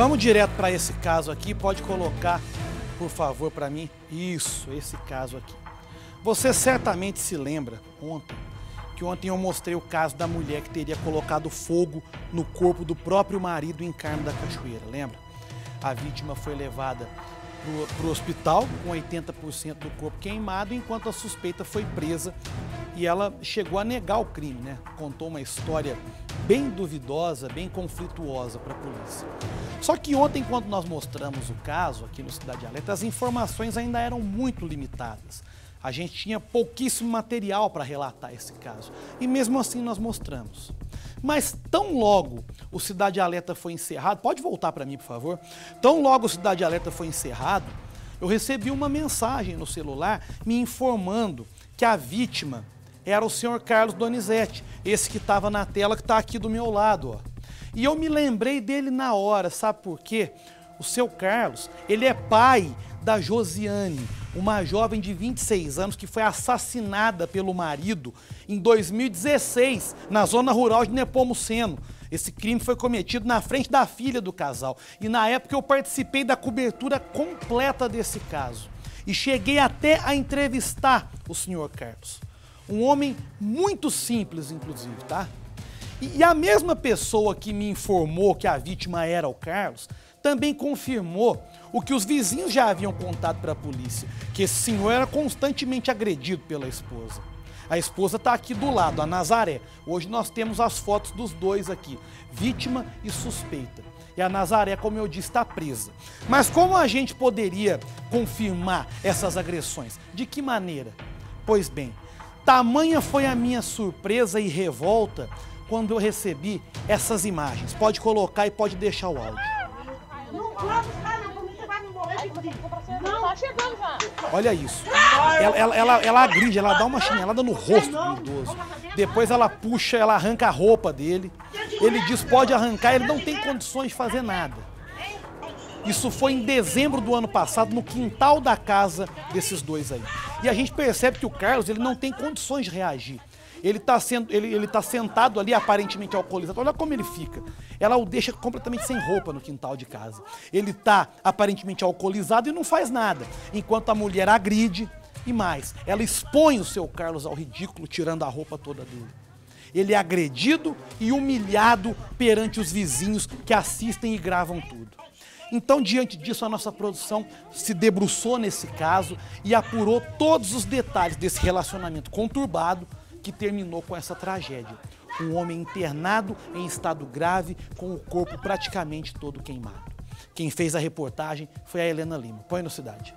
Vamos direto para esse caso aqui. Pode colocar, por favor, para mim. Isso, esse caso aqui. Você certamente se lembra ontem que ontem eu mostrei o caso da mulher que teria colocado fogo no corpo do próprio marido em carne da Cachoeira, lembra? A vítima foi levada para o hospital com 80% do corpo queimado, enquanto a suspeita foi presa e ela chegou a negar o crime, né? Contou uma história bem duvidosa, bem conflituosa para a polícia. Só que ontem, quando nós mostramos o caso aqui no Cidade Alerta, as informações ainda eram muito limitadas. A gente tinha pouquíssimo material para relatar esse caso. E mesmo assim nós mostramos. Mas tão logo o Cidade Alerta foi encerrado, pode voltar para mim, por favor? Tão logo o Cidade Alerta foi encerrado, eu recebi uma mensagem no celular me informando que a vítima era o senhor Carlos Donizete, esse que estava na tela, que está aqui do meu lado. Ó. E eu me lembrei dele na hora, sabe por quê? O seu Carlos, ele é pai da Josiane, uma jovem de 26 anos que foi assassinada pelo marido em 2016, na zona rural de Nepomuceno. Esse crime foi cometido na frente da filha do casal. E na época eu participei da cobertura completa desse caso. E cheguei até a entrevistar o senhor Carlos. Um homem muito simples, inclusive, tá? E, e a mesma pessoa que me informou que a vítima era o Carlos também confirmou o que os vizinhos já haviam contado para a polícia, que esse senhor era constantemente agredido pela esposa. A esposa está aqui do lado, a Nazaré. Hoje nós temos as fotos dos dois aqui, vítima e suspeita. E a Nazaré, como eu disse, está presa. Mas como a gente poderia confirmar essas agressões? De que maneira? Pois bem, Tamanha foi a minha surpresa e revolta quando eu recebi essas imagens. Pode colocar e pode deixar o áudio. Tá? Tá Olha isso. Ela, ela, ela, ela agride, ela dá uma chinelada no rosto do idoso. Depois ela puxa, ela arranca a roupa dele. Ele diz pode arrancar, ele não tem condições de fazer nada. Isso foi em dezembro do ano passado, no quintal da casa desses dois aí. E a gente percebe que o Carlos ele não tem condições de reagir. Ele está ele, ele tá sentado ali aparentemente alcoolizado. Olha como ele fica. Ela o deixa completamente sem roupa no quintal de casa. Ele está aparentemente alcoolizado e não faz nada. Enquanto a mulher agride e mais, ela expõe o seu Carlos ao ridículo, tirando a roupa toda dele. Ele é agredido e humilhado perante os vizinhos que assistem e gravam tudo. Então, diante disso, a nossa produção se debruçou nesse caso e apurou todos os detalhes desse relacionamento conturbado que terminou com essa tragédia. Um homem internado em estado grave, com o corpo praticamente todo queimado. Quem fez a reportagem foi a Helena Lima. Põe no Cidade.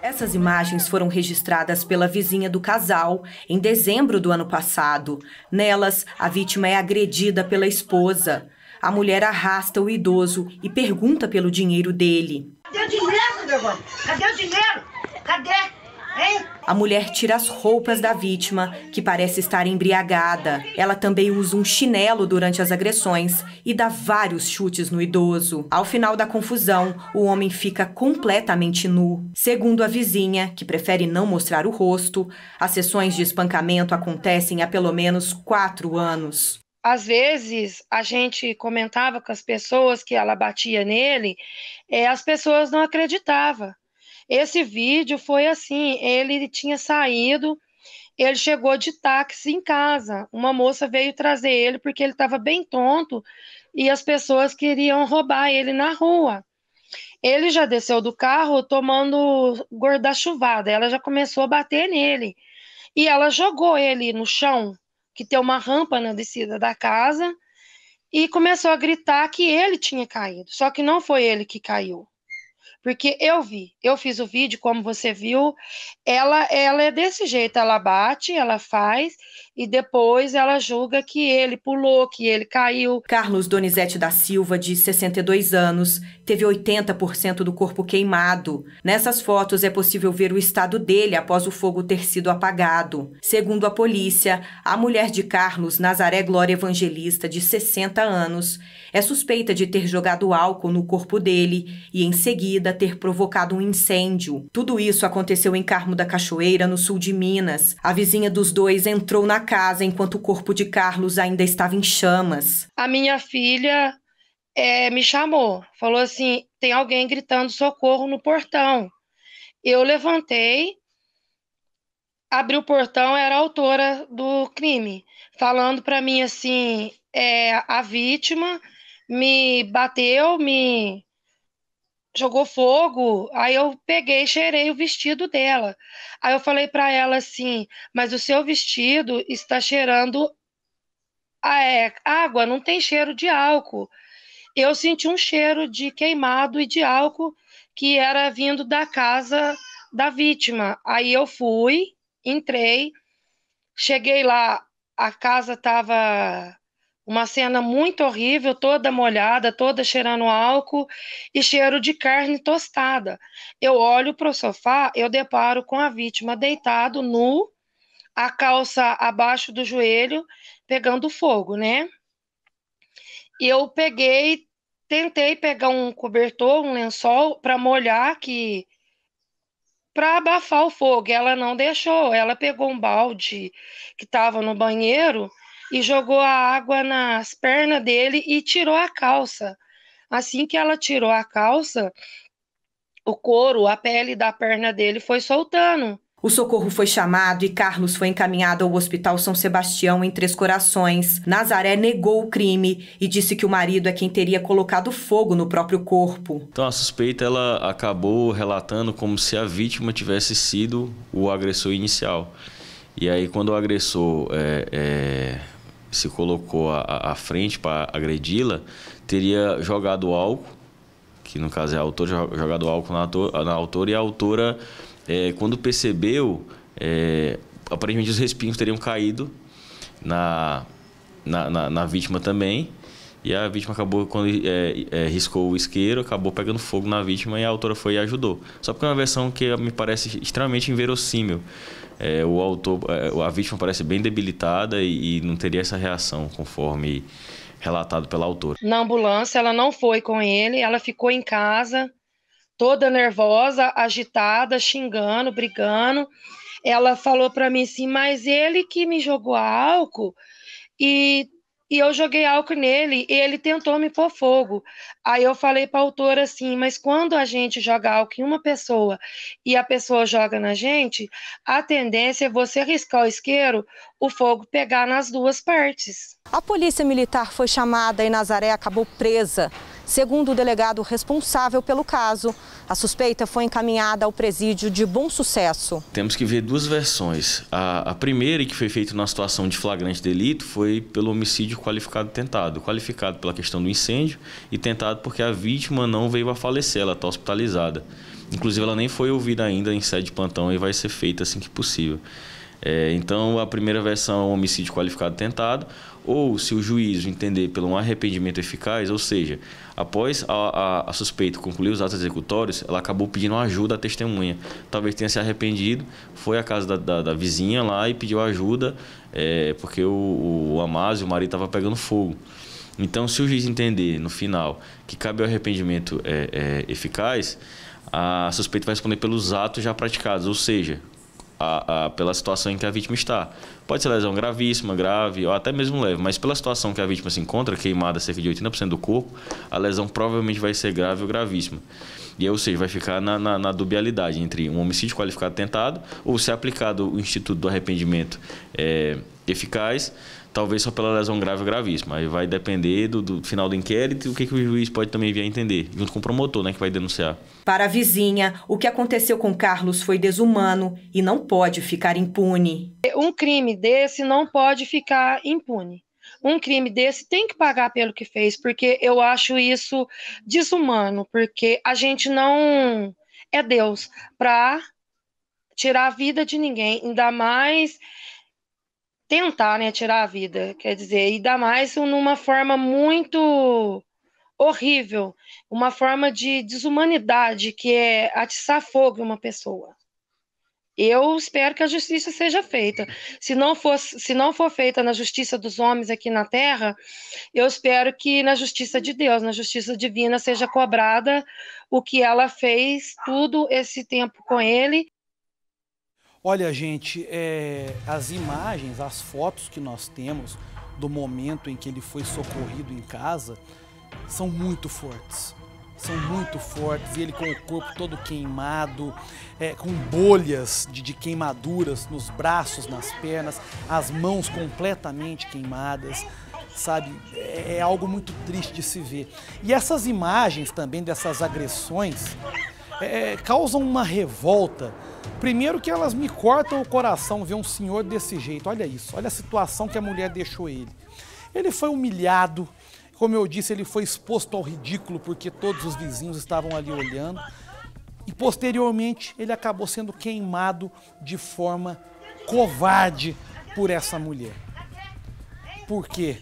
Essas imagens foram registradas pela vizinha do casal em dezembro do ano passado. Nelas, a vítima é agredida pela esposa. A mulher arrasta o idoso e pergunta pelo dinheiro dele. Cadê o dinheiro, meu irmão? Cadê o dinheiro? Cadê? Hein? A mulher tira as roupas da vítima, que parece estar embriagada. Ela também usa um chinelo durante as agressões e dá vários chutes no idoso. Ao final da confusão, o homem fica completamente nu. Segundo a vizinha, que prefere não mostrar o rosto, as sessões de espancamento acontecem há pelo menos quatro anos às vezes a gente comentava com as pessoas que ela batia nele, é, as pessoas não acreditavam. Esse vídeo foi assim: ele tinha saído, ele chegou de táxi em casa. Uma moça veio trazer ele porque ele estava bem tonto e as pessoas queriam roubar ele na rua. Ele já desceu do carro tomando guarda-chuvada, ela já começou a bater nele. E ela jogou ele no chão, que tem uma rampa na descida da casa, e começou a gritar que ele tinha caído. Só que não foi ele que caiu. Porque eu vi, eu fiz o vídeo, como você viu, ela, ela é desse jeito, ela bate, ela faz, e depois ela julga que ele pulou, que ele caiu. Carlos Donizete da Silva, de 62 anos, teve 80% do corpo queimado. Nessas fotos é possível ver o estado dele após o fogo ter sido apagado. Segundo a polícia, a mulher de Carlos, Nazaré Glória Evangelista, de 60 anos, é suspeita de ter jogado álcool no corpo dele e, em seguida, ter provocado um incêndio. Tudo isso aconteceu em Carmo da Cachoeira, no sul de Minas. A vizinha dos dois entrou na casa enquanto o corpo de Carlos ainda estava em chamas. A minha filha é, me chamou, falou assim: tem alguém gritando socorro no portão. Eu levantei, abri o portão, era a autora do crime, falando para mim assim: é, a vítima me bateu, me jogou fogo. Aí eu peguei, cheirei o vestido dela. Aí eu falei para ela assim: "Mas o seu vestido está cheirando é, água, não tem cheiro de álcool". Eu senti um cheiro de queimado e de álcool que era vindo da casa da vítima. Aí eu fui, entrei, cheguei lá, a casa estava uma cena muito horrível, toda molhada, toda cheirando álcool e cheiro de carne tostada. Eu olho para o sofá, eu deparo com a vítima deitado, nu, a calça abaixo do joelho, pegando fogo, né? Eu peguei, tentei pegar um cobertor, um lençol para molhar que para abafar o fogo. Ela não deixou, ela pegou um balde que estava no banheiro e jogou a água nas pernas dele e tirou a calça. Assim que ela tirou a calça, o couro, a pele da perna dele foi soltando. O socorro foi chamado e Carlos foi encaminhado ao Hospital São Sebastião em Três Corações. Nazaré negou o crime e disse que o marido é quem teria colocado fogo no próprio corpo. Então a suspeita ela acabou relatando como se a vítima tivesse sido o agressor inicial. E aí quando o agressor é, é se colocou à, à frente para agredi-la, teria jogado álcool, que no caso é a autora, jogado álcool na, na autora, e a autora, é, quando percebeu, é, aparentemente os respingos teriam caído na, na, na, na vítima também. E a vítima acabou, quando é, é, riscou o isqueiro, acabou pegando fogo na vítima e a autora foi e ajudou. Só porque é uma versão que me parece extremamente inverossímil. É, o autor, é, a vítima parece bem debilitada e, e não teria essa reação conforme relatado pela autora. Na ambulância, ela não foi com ele, ela ficou em casa, toda nervosa, agitada, xingando, brigando. Ela falou para mim assim: Mas ele que me jogou álcool e e eu joguei álcool nele e ele tentou me pôr fogo. Aí eu falei para a autora assim: mas quando a gente joga álcool em uma pessoa e a pessoa joga na gente, a tendência é você riscar o isqueiro, o fogo pegar nas duas partes. A polícia militar foi chamada e Nazaré acabou presa. Segundo o delegado responsável pelo caso, a suspeita foi encaminhada ao presídio de bom sucesso. Temos que ver duas versões. A, a primeira, que foi feita na situação de flagrante delito, foi pelo homicídio qualificado tentado. Qualificado pela questão do incêndio e tentado porque a vítima não veio a falecer, ela está hospitalizada. Inclusive, ela nem foi ouvida ainda em sede de plantão e vai ser feita assim que possível. É, então, a primeira versão é um homicídio qualificado tentado, ou se o juízo entender pelo um arrependimento eficaz, ou seja, após a, a, a suspeita concluir os atos executórios, ela acabou pedindo ajuda à testemunha. Talvez tenha se arrependido, foi à casa da, da, da vizinha lá e pediu ajuda, é, porque o, o, o Amásio, o marido, estava pegando fogo. Então, se o juiz entender no final que cabe o arrependimento é, é, eficaz, a suspeita vai responder pelos atos já praticados, ou seja, a, a, pela situação em que a vítima está. Pode ser lesão gravíssima, grave ou até mesmo leve, mas pela situação que a vítima se encontra, queimada cerca de 80% do corpo, a lesão provavelmente vai ser grave ou gravíssima. E, ou seja, vai ficar na, na, na dubialidade entre um homicídio qualificado tentado ou se aplicado o Instituto do Arrependimento. É, eficaz, talvez só pela lesão grave ou gravíssima. Aí vai depender do, do final do inquérito e o que, que o juiz pode também vir a entender, junto com o promotor, né, que vai denunciar. Para a vizinha, o que aconteceu com Carlos foi desumano e não pode ficar impune. Um crime desse não pode ficar impune. Um crime desse tem que pagar pelo que fez, porque eu acho isso desumano, porque a gente não é Deus para tirar a vida de ninguém, ainda mais tentar, né, tirar a vida, quer dizer, e ainda mais numa forma muito horrível, uma forma de desumanidade que é atiçar fogo em uma pessoa. Eu espero que a justiça seja feita. Se não, for, se não for feita na justiça dos homens aqui na Terra, eu espero que na justiça de Deus, na justiça divina, seja cobrada o que ela fez, tudo esse tempo com ele, Olha, gente, é, as imagens, as fotos que nós temos do momento em que ele foi socorrido em casa são muito fortes. São muito fortes. E ele com o corpo todo queimado, é, com bolhas de, de queimaduras nos braços, nas pernas, as mãos completamente queimadas sabe? É, é algo muito triste de se ver. E essas imagens também dessas agressões é, causam uma revolta Primeiro que elas me cortam o coração ver um senhor desse jeito. Olha isso, olha a situação que a mulher deixou ele. Ele foi humilhado, como eu disse, ele foi exposto ao ridículo porque todos os vizinhos estavam ali olhando. E posteriormente ele acabou sendo queimado de forma covarde por essa mulher. Porque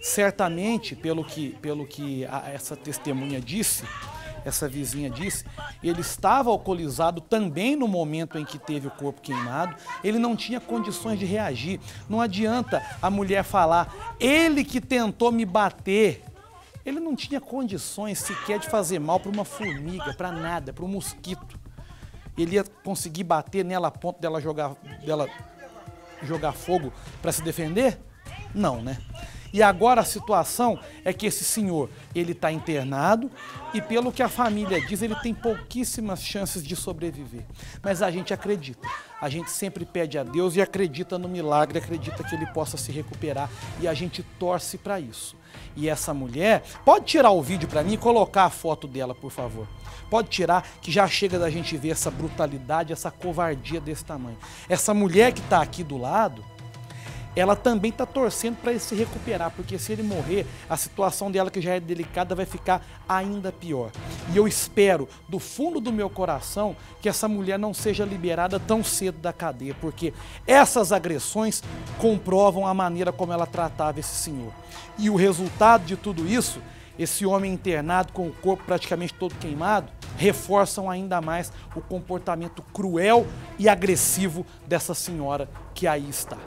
Certamente, pelo que, pelo que a, essa testemunha disse, essa vizinha disse, ele estava alcoolizado também no momento em que teve o corpo queimado, ele não tinha condições de reagir. Não adianta a mulher falar, ele que tentou me bater. Ele não tinha condições sequer de fazer mal para uma formiga, para nada, para um mosquito. Ele ia conseguir bater nela a ponto dela jogar, dela jogar fogo para se defender? Não, né? E agora a situação é que esse senhor, ele está internado e pelo que a família diz, ele tem pouquíssimas chances de sobreviver. Mas a gente acredita. A gente sempre pede a Deus e acredita no milagre, acredita que ele possa se recuperar e a gente torce para isso. E essa mulher, pode tirar o vídeo para mim e colocar a foto dela, por favor. Pode tirar, que já chega da gente ver essa brutalidade, essa covardia desse tamanho. Essa mulher que está aqui do lado, ela também está torcendo para ele se recuperar, porque se ele morrer, a situação dela, que já é delicada, vai ficar ainda pior. E eu espero, do fundo do meu coração, que essa mulher não seja liberada tão cedo da cadeia, porque essas agressões comprovam a maneira como ela tratava esse senhor. E o resultado de tudo isso, esse homem internado com o corpo praticamente todo queimado, reforçam ainda mais o comportamento cruel e agressivo dessa senhora que aí está.